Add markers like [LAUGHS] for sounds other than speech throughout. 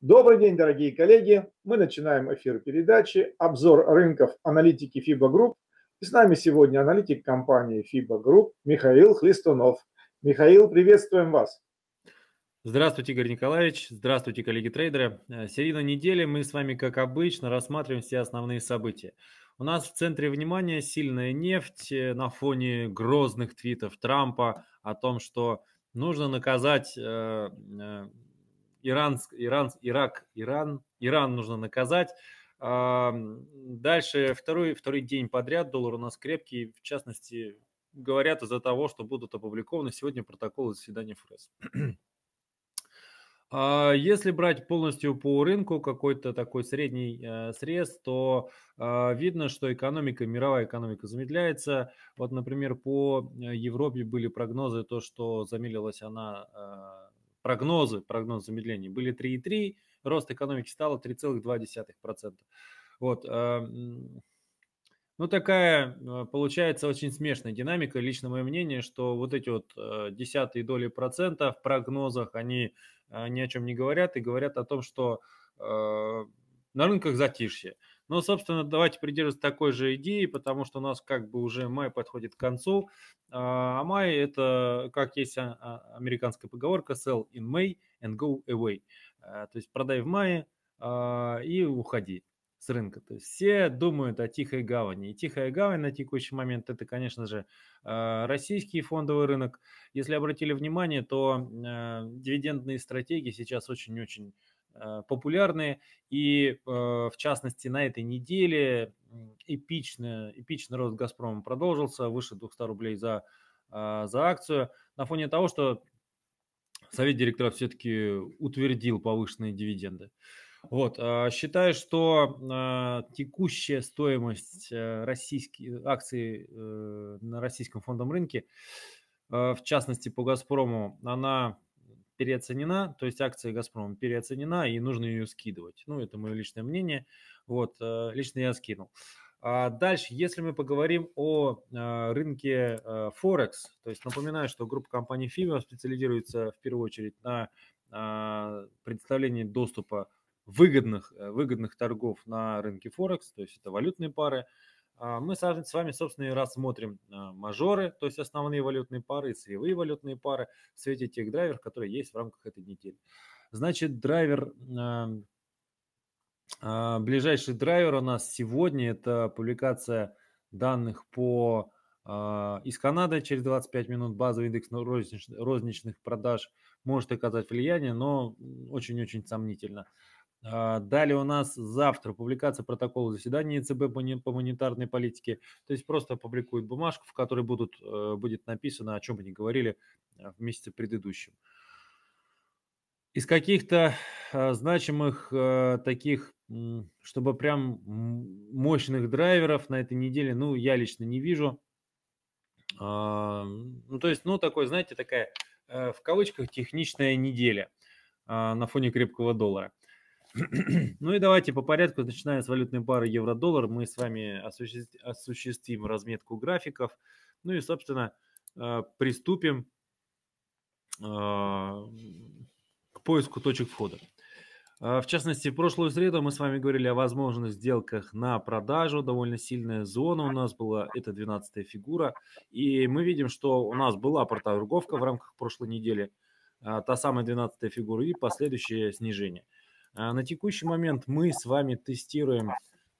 Добрый день, дорогие коллеги. Мы начинаем эфир передачи «Обзор рынков аналитики FIBA Group». И с нами сегодня аналитик компании FIBA Group Михаил Хлистунов. Михаил, приветствуем вас. Здравствуйте, Игорь Николаевич. Здравствуйте, коллеги-трейдеры. Э, середина недели мы с вами, как обычно, рассматриваем все основные события. У нас в центре внимания сильная нефть э, на фоне грозных твитов Трампа о том, что нужно наказать э, Иран, Иран, Ирак, Иран, Иран нужно наказать. Дальше второй, второй день подряд доллар у нас крепкий, в частности, говорят из-за того, что будут опубликованы сегодня протоколы заседания ФРС. А если брать полностью по рынку какой-то такой средний э, срез, то а, видно, что экономика, мировая экономика замедляется. Вот, например, по э, Европе были прогнозы, то, что замедлилась она э, прогнозы, прогноз замедления были 3,3, рост экономики стало 3,2%. Вот. Эм, ну, такая э, получается очень смешная динамика. Лично мое мнение, что вот эти вот э, десятые доли процента в прогнозах, они э, ни о чем не говорят и говорят о том, что на рынках затишье. Но, собственно, давайте придерживаться такой же идеи, потому что у нас как бы уже май подходит к концу. А, а май – это, как есть а, а, американская поговорка, sell in May and go away. То есть продай в мае и уходи с рынка. То есть все думают о тихой гавани. И тихая гавань на текущий момент – это, конечно же, российский фондовый рынок. Если обратили внимание, то дивидендные стратегии сейчас очень-очень Э, популярны. И э, в частности на этой неделе эпичный, эпичный рост «Газпрома» продолжился, выше 200 рублей за, э, за акцию. На фоне того, что Совет директоров все-таки утвердил повышенные дивиденды. Вот, а считаю, что текущая стоимость российских акций на российском фондовом рынке, в частности по «Газпрому», она переоценена, то есть акция «Газпрома» переоценена, и нужно ее скидывать. Ну, это мое личное мнение. Вот, э, лично я скинул. А дальше, если мы поговорим о э, рынке а, Форекс, то есть напоминаю, что группа компаний Fibia специализируется в первую очередь на а, предоставлении доступа выгодных, выгодных торгов на рынке Форекс, то есть это валютные пары, а, мы с вами, собственно, и рассмотрим а, мажоры, то есть основные валютные пары и целевые валютные пары в свете тех драйверов, которые есть в рамках этой недели. Значит, драйвер, а, ближайший драйвер у нас сегодня – это публикация данных по из Канады через 25 минут базовый индекс розничных продаж может оказать влияние, но очень-очень сомнительно. А, Далее у нас завтра публикация протокола заседания ЕЦБ по монетарной политике. То есть просто опубликуют бумажку, в которой будут, э, будет написано, о чем они говорили э, в месяце предыдущем. Из каких-то э, значимых таких, чтобы прям мощных драйверов на этой неделе, ну, я лично не вижу. А, ну, то есть, ну, такой, знаете, такая в кавычках техничная неделя а, на фоне крепкого доллара – [CLEARS THROAT] Ну и давайте по порядку, начиная с валютной пары евро-доллар, мы с вами осуществим разметку графиков. Ну и, собственно, э, приступим а, к поиску точек входа. А, в частности, в прошлую среду мы с вами говорили о возможных сделках на продажу. Довольно сильная зона у нас была, это 12 фигура. И мы видим, что у нас была проторговка в рамках прошлой недели, а, та самая 12 фигура и последующее снижение. А, на текущий момент мы с вами тестируем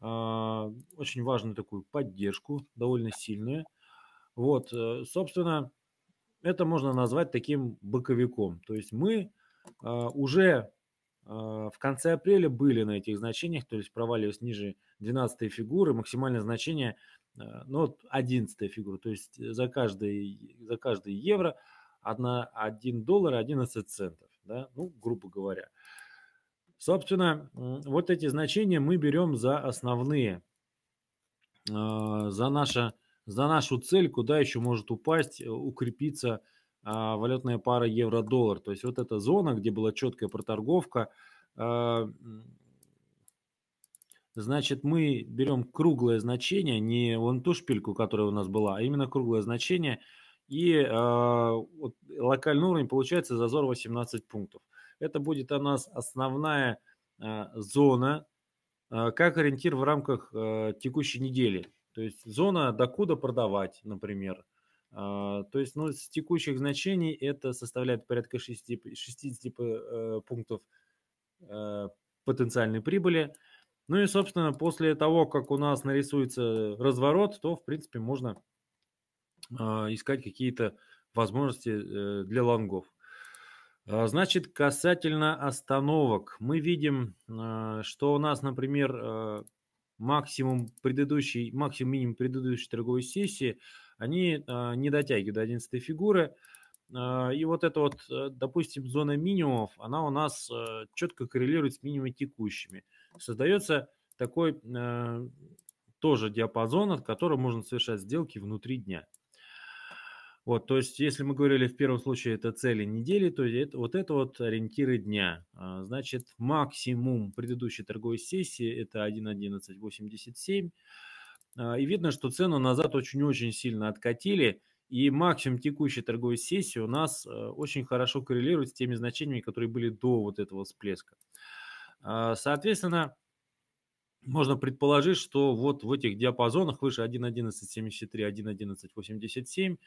а, очень важную такую поддержку, довольно сильную. Вот, э, собственно, это можно назвать таким боковиком. То есть мы а, уже в конце апреля были на этих значениях, то есть провалились ниже 12 фигуры, максимальное значение ну, вот 11 фигура, то есть за каждый, за каждый евро 1, 1 доллар 11 центов, да? ну, грубо говоря. Собственно, вот эти значения мы берем за основные, а, за, наше, за нашу цель, куда еще может упасть, э, укрепиться а, валютная пара евро-доллар. То есть вот эта зона, где была четкая проторговка, а, Значит, мы берем круглое значение, не вон ту шпильку, которая у нас была, а именно круглое значение. И э, вот, локальный уровень получается зазор 18 пунктов. Это будет у нас основная а, зона, а, как ориентир в рамках а, текущей недели. То есть зона докуда продавать, например. То есть ну, с текущих значений это составляет порядка 60, 60 пунктов потенциальной прибыли. Ну и, собственно, после того, как у нас нарисуется разворот, то, в принципе, можно искать какие-то возможности э, для лонгов. А, значит, касательно остановок, мы видим, а, что у нас, например, а, максимум предыдущей, максимум минимум предыдущей торговой сессии, они не дотягивают до 11 фигуры. И вот эта вот, э, допустим, зона минимумов, она у нас э, четко коррелирует с минимумами текущими. Создается такой э, тоже диапазон, от которого можно совершать сделки внутри дня. Вот, то есть, если мы говорили в первом случае это цели недели, то это, вот это вот ориентиры дня. А, значит, максимум предыдущей торговой сессии это 1.1187. А, и видно, что цену назад очень-очень сильно откатили. И максимум текущей торговой сессии у нас э, очень хорошо коррелирует с теми значениями, которые были до вот этого всплеска. А, соответственно, можно предположить, что вот в этих диапазонах выше 1.1173, 1.1187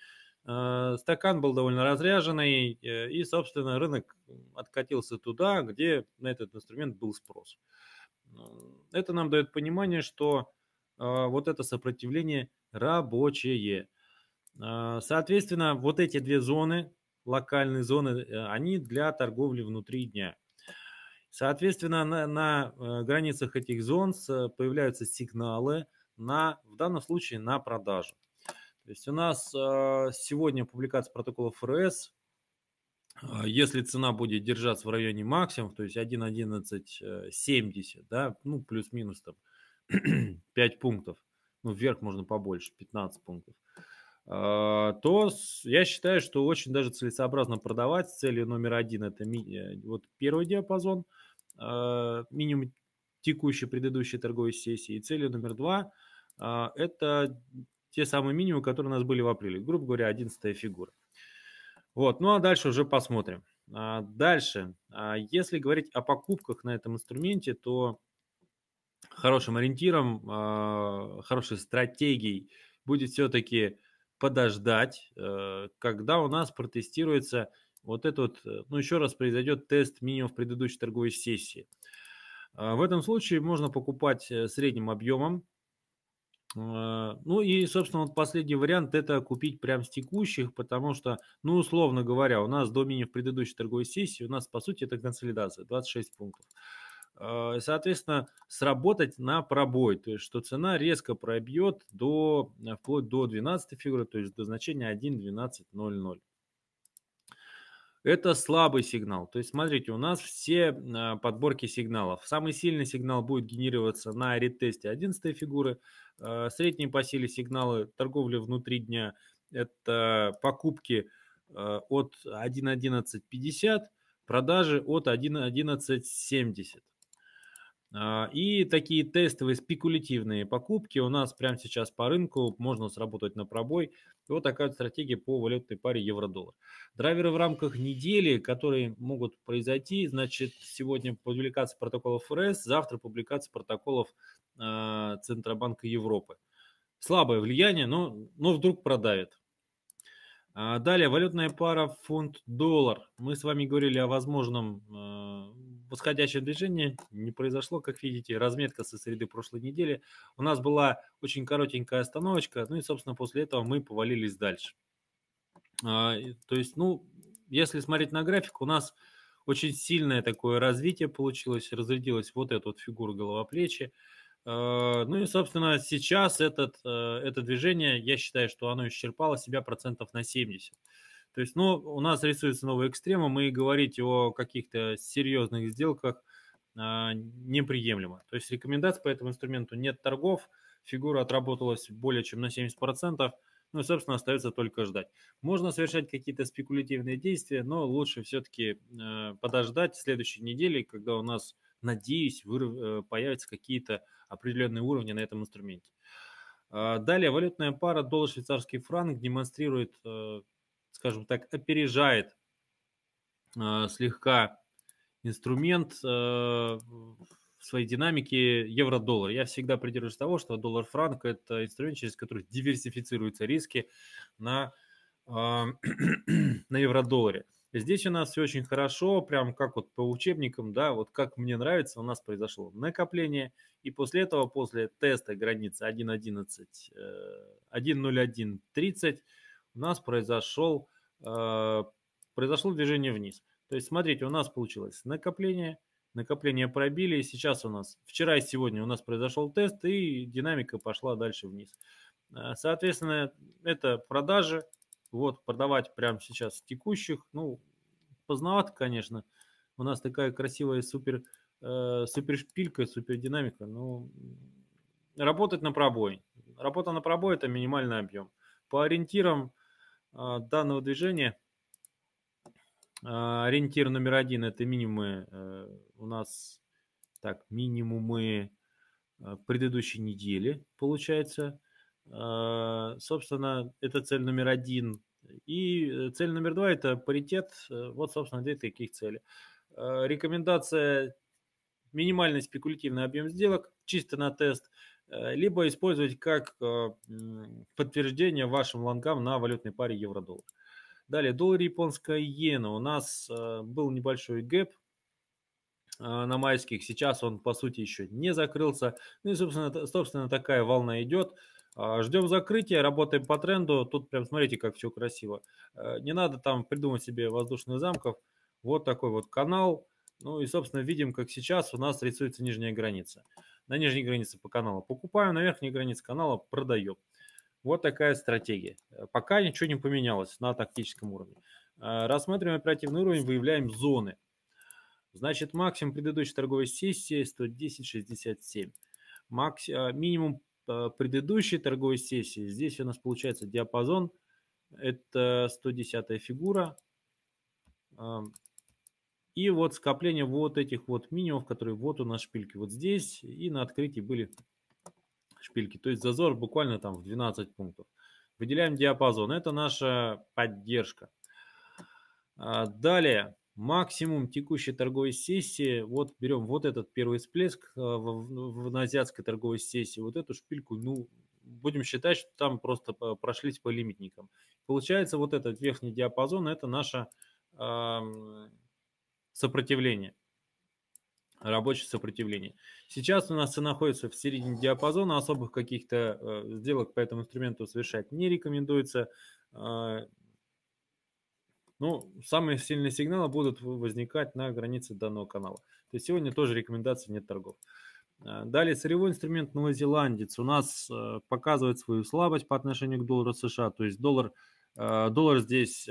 Э, стакан был довольно разряженный, э, и, собственно, рынок откатился туда, где на этот инструмент был спрос. Это нам дает понимание, что э, вот это сопротивление рабочее. Соответственно, вот эти две зоны, локальные зоны, они для торговли внутри дня. Соответственно, на, на границах этих зон появляются сигналы на, в данном случае, на продажу. То есть у нас а, сегодня публикация протокола ФРС. А, если цена будет держаться в районе максимум, то есть 1.1170, э, да, ну плюс-минус там 5 [CLEARS THROAT] пунктов, ну вверх можно побольше, 15 пунктов, а, то я считаю, что очень даже целесообразно продавать. Целью номер один это э, вот первый диапазон, минимум текущей предыдущей торговой сессии. И целью номер два это те самые минимумы, которые у нас были в апреле. Грубо говоря, 11 фигура. Вот, ну а дальше уже посмотрим. А, дальше, а если говорить о покупках на этом инструменте, то хорошим ориентиром, а, хорошей стратегией будет все-таки подождать, э, когда у нас протестируется вот этот, э, ну еще раз произойдет тест минимум в предыдущей торговой сессии. А в этом случае можно покупать э, средним объемом, Э, ну и, собственно, вот последний вариант – это купить прям с текущих, потому что, ну, условно говоря, у нас до мини в предыдущей торговой сессии, у нас, по сути, это консолидация, 26 пунктов. Э, соответственно, сработать на пробой, то есть, что цена резко пробьет до, э, вплоть до 12 фигуры, то есть до значения 1.12.00 это слабый сигнал. То есть, смотрите, у нас все а, подборки сигналов. Самый сильный сигнал будет генерироваться на ретесте 11 фигуры. А, средние по силе сигналы торговли внутри дня – это покупки а, от 1.11.50, продажи от 1.11.70. А, и такие тестовые спекулятивные покупки у нас прямо сейчас по рынку можно сработать на пробой. И вот такая стратегия по валютной паре евро-доллар. Драйверы в рамках недели, которые могут произойти, значит, сегодня публикация протоколов ФРС, завтра публикация протоколов э, Центробанка Европы. Слабое влияние, но, но вдруг продавит. А далее, валютная пара фунт-доллар. Мы с вами говорили о возможном э, восходящее движение не произошло, как видите. Разметка со среды прошлой недели. У нас была очень коротенькая остановочка. Ну и, собственно, после этого мы повалились дальше. А, то есть, ну, если смотреть на график, у нас очень сильное такое развитие получилось. Разрядилась вот эта вот фигура головоплечи. А, ну и, собственно, сейчас этот, э, это движение, я считаю, что оно исчерпало себя процентов на 70. То есть, ну, у нас рисуется новый экстремум, и говорить о каких-то серьезных сделках а, неприемлемо. То есть рекомендаций по этому инструменту нет торгов, фигура отработалась более чем на 70%, ну и, собственно, остается только ждать. Можно совершать какие-то спекулятивные действия, но лучше все-таки э, подождать следующей недели, когда у нас, надеюсь, вырв... Э, появятся какие-то определенные уровни на этом инструменте. А, далее валютная пара доллар-швейцарский франк демонстрирует э, скажем так, опережает э, слегка инструмент э, в своей динамике евро-доллар. Я всегда придерживаюсь того, что доллар-франк – это инструмент, через который диверсифицируются риски на, э, [CLEARS THROAT] на евро-долларе. Здесь у нас все очень хорошо, прям как вот по учебникам, да, вот как мне нравится, у нас произошло накопление, и после этого, после теста границы 1.11, 1.01.30, у нас произошел, э, произошло движение вниз. То есть, смотрите, у нас получилось накопление, накопление пробили, сейчас у нас, вчера и сегодня у нас произошел тест, и динамика пошла дальше вниз. Э, соответственно, это продажи, вот продавать прямо сейчас текущих, ну, поздновато, конечно, у нас такая красивая супер, э, супер шпилька, супер динамика, но ну, работать на пробой. Работа на пробой – это минимальный объем. По ориентирам а, данного движения а, ориентир номер один – это минимумы э, у нас, так, минимумы э, предыдущей недели, получается. А, собственно, это цель номер один. И цель номер два – это паритет. Э, вот, собственно, две таких цели. Рекомендация – минимальный спекулятивный объем сделок, чисто на тест – Э, либо использовать как э, подтверждение вашим лонгам на валютной паре евро-доллар. Далее, доллар японская иена. У нас э, был небольшой гэп на майских. Сейчас он, по сути, еще не закрылся. Ну и, собственно, собственно такая волна идет. А, Ждем закрытия, работаем по тренду. Тут прям смотрите, как все красиво. Не надо там придумать себе воздушных замков. Вот такой вот канал. Ну и, собственно, видим, как сейчас у нас рисуется нижняя граница на нижней границе по каналу покупаю, на верхней границе канала продаю. Вот такая стратегия. Э, пока ничего не поменялось на тактическом уровне. Э, рассматриваем оперативный уровень, выявляем зоны. Значит, максимум предыдущей торговой сессии 110.67. Макс, э, минимум предыдущей торговой сессии, здесь у нас получается диапазон, это 110 фигура, эм, и вот скопление вот этих вот минимумов, которые вот у нас шпильки вот здесь, и на открытии были шпильки. То есть зазор буквально там в 12 пунктов. Выделяем диапазон. Это наша поддержка. А, далее, максимум текущей торговой сессии. Вот берем вот этот первый всплеск а, на азиатской торговой сессии. Вот эту шпильку, ну, будем считать, что там просто прошлись по лимитникам. Получается, вот этот верхний диапазон, это наша сопротивление, рабочее сопротивление. Сейчас у нас цена находится в середине диапазона, особых каких-то э, сделок по этому инструменту совершать не рекомендуется. Э, ну, самые сильные сигналы будут возникать на границе данного канала. То есть сегодня тоже рекомендации нет торгов. Э, далее, сырьевой инструмент новозеландец у нас э, показывает свою слабость по отношению к доллару США. То есть доллар, э, доллар здесь,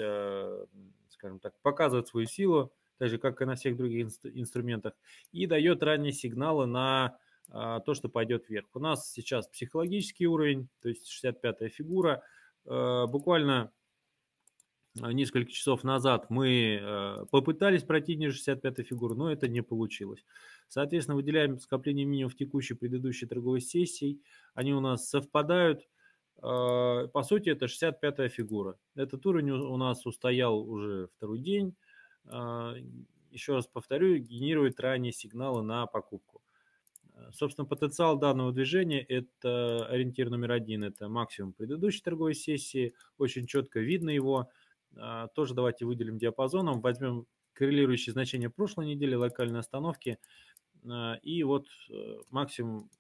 скажем так, показывает свою силу так же, как и на всех других инструментах, и дает ранние сигналы на а, то, что пойдет вверх. У нас сейчас психологический уровень, то есть 65-я фигура. Э, буквально а, несколько часов назад мы э, попытались пройти ниже 65-й фигуры, но это не получилось. Соответственно, выделяем скопление минимум в текущей предыдущей торговой сессии. Они у нас совпадают. Э, по сути, это 65-я фигура. Этот уровень у нас устоял уже второй день. А, еще раз повторю, генерирует ранние сигналы на покупку. Э, собственно, потенциал данного движения – это ориентир номер один, это максимум предыдущей торговой сессии, очень четко видно его. А, тоже давайте выделим диапазоном, возьмем коррелирующие значения прошлой недели, локальные остановки, э, и вот э, максимум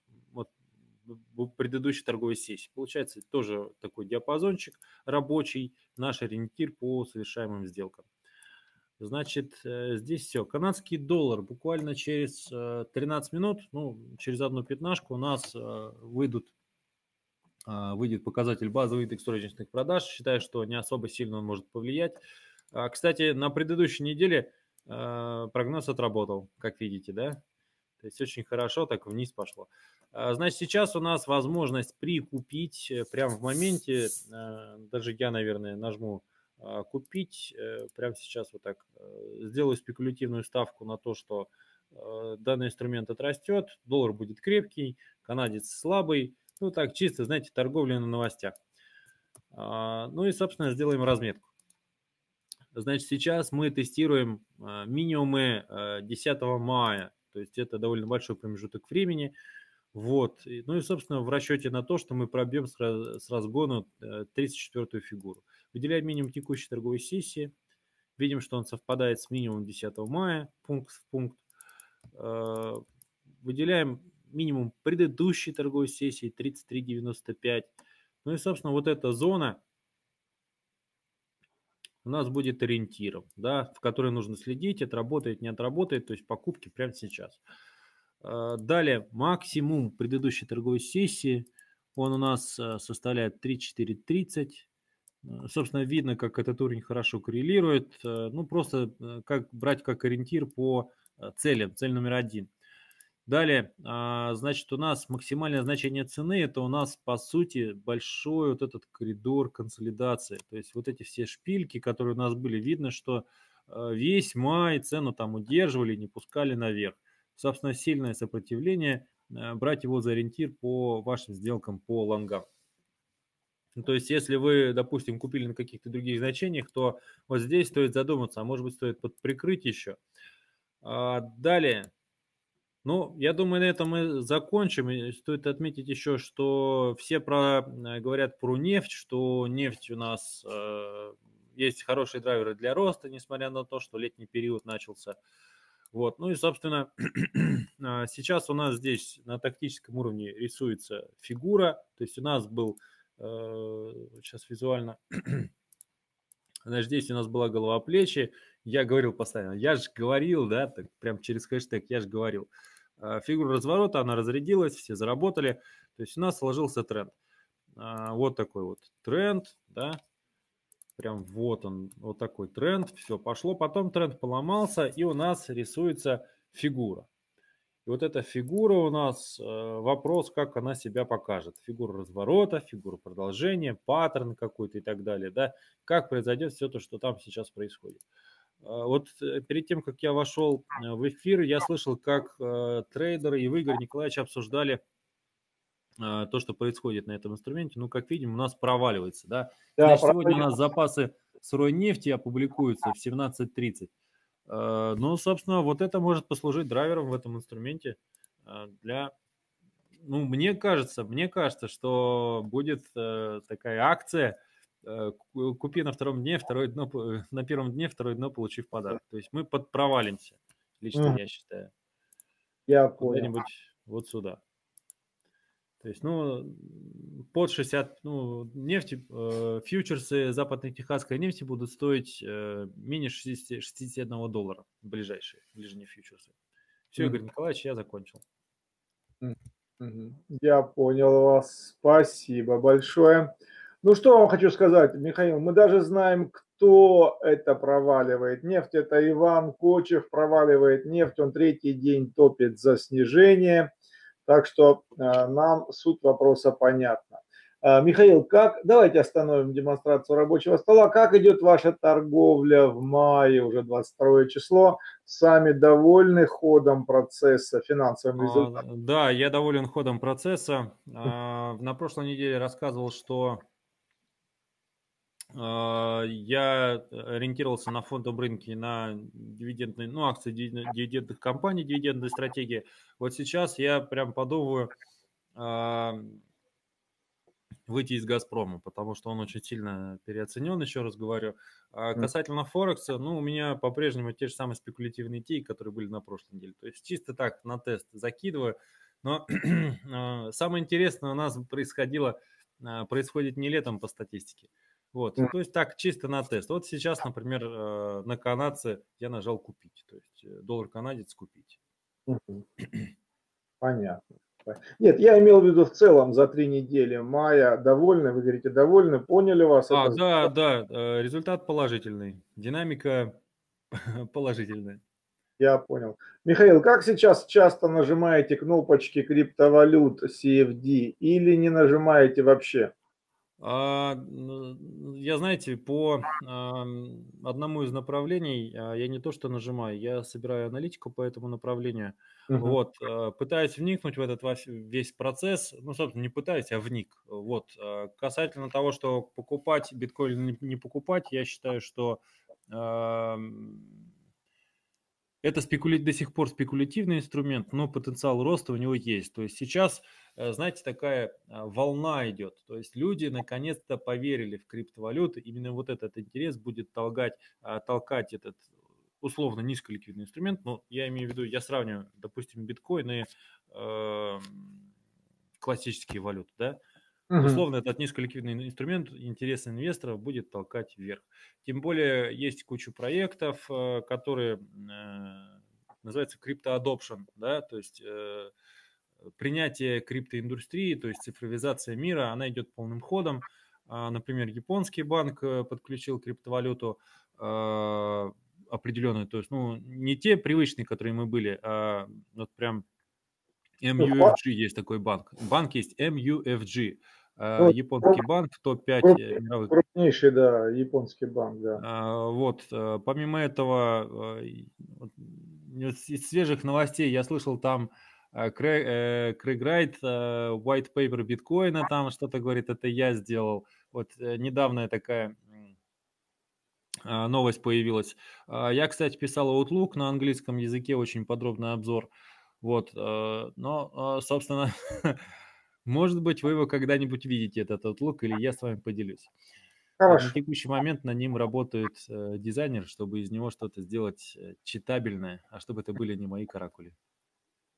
вот, предыдущей торговой сессии. Получается тоже такой диапазончик рабочий, наш ориентир по совершаемым сделкам. Значит, э, здесь все. Канадский доллар буквально через 13 э, минут, ну, через одну пятнашку у нас э, выйдут, выйдет показатель базовый индекс розничных продаж. Считаю, что не особо сильно он может повлиять. А, кстати, на предыдущей неделе прогноз отработал, как видите, да? То есть очень хорошо так вниз пошло. А, значит, сейчас у нас возможность прикупить прямо в моменте. Даже я, наверное, нажму а, купить. Э, прямо сейчас вот так э, сделаю спекулятивную ставку на то, что э, данный инструмент отрастет, доллар будет крепкий, канадец слабый. Ну так, чисто, знаете, торговля на новостях. А, ну и, собственно, сделаем разметку. Значит, сейчас мы тестируем минимумы 10 мая, то есть это довольно большой промежуток времени. Вот. Ну и, собственно, в расчете на то, что мы пробьем с разгона 34-ю фигуру. Выделяем минимум текущей торговой сессии. Видим, что он совпадает с минимумом 10 мая, пункт в пункт. Э, выделяем минимум предыдущей торговой сессии 33.95. Ну и, собственно, вот эта зона у нас будет ориентиром, да, в которой нужно следить, отработает, не отработает, то есть покупки прямо сейчас. Э, далее максимум предыдущей торговой сессии, он у нас э, составляет 3.430. Э, собственно, видно, как этот уровень хорошо коррелирует. Э, ну, просто э, как брать как ориентир по целям. Цель номер один. Далее, а, значит, у нас максимальное значение цены, это у нас, по сути, большой вот этот коридор консолидации. То есть вот эти все шпильки, которые у нас были, видно, что весь май цену там удерживали, не пускали наверх. Собственно, сильное сопротивление, брать его за ориентир по вашим сделкам по лонгам. Ну, то есть, если вы, допустим, купили на каких-то других значениях, то вот здесь стоит задуматься, а может быть, стоит подприкрыть еще. А, далее. Ну, я думаю, на этом мы закончим. И стоит отметить еще, что все про, э, говорят про нефть, что нефть у нас э, есть хорошие драйверы для роста, несмотря на то, что летний период начался. Вот. Ну и, собственно, [CLEARS THROAT] а, сейчас у нас здесь на тактическом уровне рисуется фигура. То есть у нас был сейчас э, визуально. Значит, [CLEARS THROAT] здесь у нас была голова плечи. Я говорил постоянно. Я же говорил, да, так прям через хэштег я же говорил. А, фигура разворота, она разрядилась, все заработали. То есть у нас сложился тренд. А, вот такой вот тренд, да. Прям вот он, вот такой тренд. Все, пошло. Потом тренд поломался, и у нас рисуется фигура. И вот эта фигура у нас, э, вопрос, как она себя покажет. Фигура разворота, фигура продолжения, паттерн какой-то и так далее. Да? Как произойдет все то, что там сейчас происходит. А, вот э, перед тем, как я вошел э, в эфир, я слышал, как трейдеры и вы, Игорь Николаевич, обсуждали а, то, что происходит на этом инструменте. Ну, как видим, у нас проваливается. Да? Да, Значит, сегодня у нас запасы сырой нефти опубликуются в 17.30. Э, ну, собственно, вот это может послужить драйвером в этом инструменте э, для... Ну, мне кажется, мне кажется, что будет э, такая акция «Купи на втором дне, второе дно, [LAUGHS] на первом дне, второе дно получи в подарок». То есть мы подпровалимся, лично mm. я считаю. Я понял. Куда-нибудь вот сюда. То есть, ну, под 60, ну, нефти, э, фьючерсы западной техасской нефти будут стоить э, менее 60, 61 доллара ближайшие, ближние фьючерсы. Все, mm-hmm. Николаевич, я закончил. Mm-hmm. Я понял вас. Спасибо большое. Ну, что вам хочу сказать, Михаил, мы даже знаем, кто это проваливает. Нефть – это Иван Кочев проваливает нефть, он третий день топит за снижение – так что э, нам суть вопроса понятна. Э, Михаил, как, давайте остановим демонстрацию рабочего стола. Как идет ваша торговля в мае, уже 22 число? Сами довольны ходом процесса, финансовым а, результатом? Да, я доволен ходом процесса. Э, на прошлой неделе рассказывал, что а, я ориентировался на фондовом рынке на дивидендные, ну, акции дивидендных компаний, дивидендные стратегии. Вот сейчас я прям подумываю а, выйти из «Газпрома», потому что он очень сильно переоценен, еще раз говорю. А касательно Форекса, ну, у меня по-прежнему те же самые спекулятивные идеи, которые были на прошлой неделе. То есть чисто так на тест закидываю. Но [CLEARS THROAT] а, самое интересное у нас происходило, происходит не летом по статистике – вот, то есть так чисто на тест. Вот сейчас, например, э, на канадце я нажал купить, то есть э, доллар канадец купить. Понятно. Нет, я имел в виду в целом за три недели мая. Довольны, вы говорите, довольны, поняли вас? А, да, да, э, результат положительный, динамика [LAUGHS] положительная. Я понял. Михаил, как сейчас часто нажимаете кнопочки криптовалют CFD или не нажимаете вообще? А, ну, я, знаете, по одному из направлений, а, я не то что нажимаю, я собираю аналитику по этому направлению, uh-huh. вот, а, пытаюсь вникнуть в этот весь процесс, ну, собственно, не пытаюсь, а вник, вот. Касательно того, что покупать биткоин или не покупать, я считаю, что это спекуля... до сих пор спекулятивный инструмент, но потенциал роста у него есть. То есть сейчас Э, знаете, такая а, волна идет. То есть люди наконец-то поверили в криптовалюты. Именно вот этот интерес будет толкать, а, толкать этот условно низколиквидный инструмент. Но ну, я имею в виду, я сравниваю, допустим, биткоин и э, классические валюты, да, Угу. Условно, этот низколиквидный инструмент интерес инвесторов будет толкать вверх. Тем более есть куча проектов, э, которые э, называются криптоадопшн, да, то есть э, принятие криптоиндустрии, то есть цифровизация мира, она идет полным ходом. А, например, японский банк э, подключил криптовалюту э, определенную, то есть, ну, не те привычные, которые мы были, а вот прям ну, MUFG есть такой банк. Банк есть MUFG. Э, ну, японский банк, топ-5 мировых. Крупнейший, да, японский банк, да. А, вот, помимо этого, из свежих новостей я слышал там а, Крэг Райт, э, э, White Paper биткоина, там что-то говорит, это я сделал. Вот э, недавно такая а, новость появилась. А, я, кстати, писал Outlook на английском языке, очень подробный обзор. Вот, но, собственно, [LAUGHS] может быть, вы его когда-нибудь видите, этот Outlook, или я с вами поделюсь. Хорошо. На текущий момент на ним работают дизайнер, чтобы из него что-то сделать читабельное, а чтобы это были не мои каракули.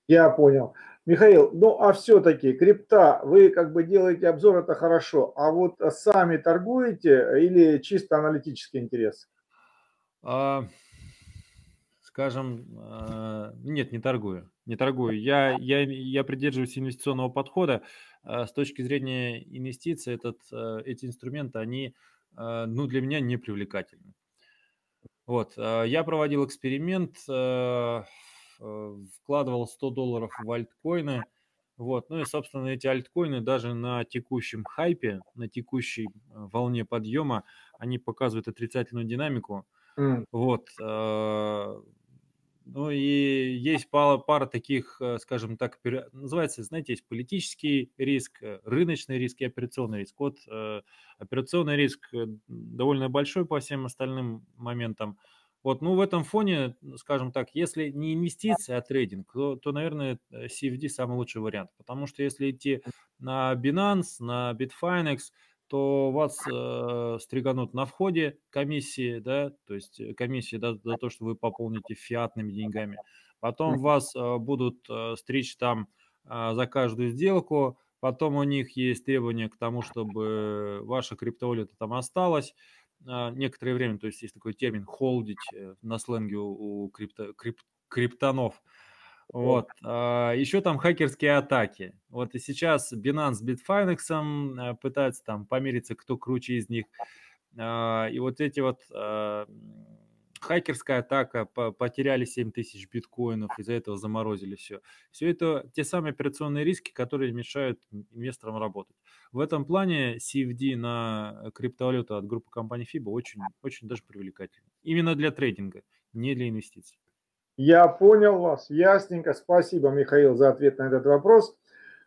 Я понял. Михаил, ну а все-таки крипта, вы как бы делаете обзор, это хорошо, а вот э, сами торгуете э, или чисто аналитический интерес? А, скажем, э, нет, не торгую, не торгую. Я, я, я придерживаюсь инвестиционного подхода. С точки зрения инвестиций этот, эти инструменты, они ну, для меня не привлекательны. Вот, я проводил эксперимент Э, вкладывал 100 долларов в альткоины. Вот. Ну и, собственно, эти альткоины даже на текущем хайпе, на текущей э, волне подъема, они показывают отрицательную динамику. Mm. Вот. Э, ну и есть пара, пара таких, скажем так, называется, знаете, есть политический риск, рыночный риск и операционный риск. Вот операционный риск довольно большой по всем остальным моментам. Вот, ну, в этом фоне, скажем так, если не инвестиции, а трейдинг, то, то, наверное, э, CFD самый лучший вариант. Потому что если идти на Binance, на Bitfinex, то вас э, стриганут на входе комиссии, да, то есть э, комиссии да, за то, что вы пополните фиатными деньгами. Потом вас э, будут э, стричь там э, за каждую сделку, потом у них есть требования к тому, чтобы ваша криптовалюта там осталась. А, некоторое время, то есть есть такой термин холдить э, на сленге у, у крипто, крип, криптонов. Вот. А, Еще там хакерские атаки. Вот и сейчас Binance с Bitfinex э, пытаются там помириться, кто круче из них. А, и вот эти вот хакерская атака, потеряли 7 тысяч биткоинов, из-за этого заморозили все. Все это те самые операционные риски, которые мешают инвесторам работать. В этом плане CFD на криптовалюту от группы компании FIBA очень, очень даже привлекательно. Именно для трейдинга, не для инвестиций. Я понял вас, ясненько. Спасибо, Михаил, за ответ на этот вопрос.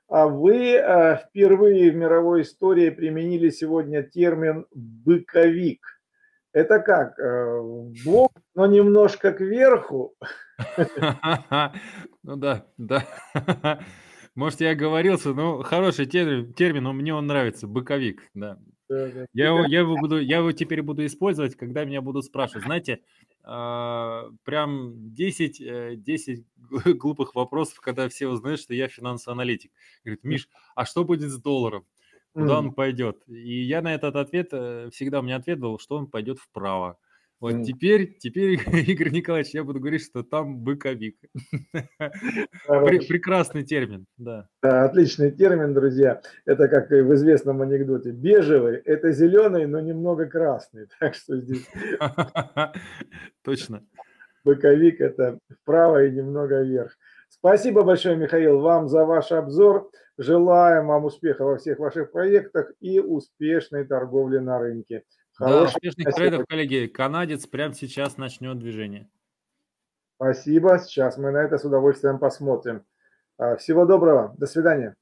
А Вы э, впервые в мировой истории применили сегодня термин «быковик». Это как? Э, блок, но немножко кверху. [LAUGHS] Ну да, да. [LAUGHS] Может, я оговорился, но хороший термин, но мне он нравится, быковик, да. Я его, я, его буду, я его теперь буду использовать, когда меня будут спрашивать. Знаете, а, прям 10, 10 э, [LAUGHS] глупых вопросов, когда все узнают, что я финансовый аналитик. Говорит, Миш, а что будет с долларом? куда mm. он пойдет. И я на этот ответ, э, всегда у меня ответ был, что он пойдет вправо. Вот mm. теперь, теперь, [LAUGHS] Игорь Николаевич, я буду говорить, что там быковик. [LAUGHS] Прекрасный термин, да. да. Отличный термин, друзья. Это как в известном анекдоте. Бежевый – это зеленый, но немного красный. [LAUGHS] Так что здесь... Точно. Боковик – это вправо и немного вверх. Спасибо большое, Михаил, вам за ваш обзор. Желаем вам успеха во всех ваших проектах и успешной торговли на рынке. Хорошего да, успешных спасибо. трейдов, коллеги. Канадец прямо сейчас начнет движение. Спасибо. Сейчас мы на это с удовольствием посмотрим. А, всего доброго. До свидания.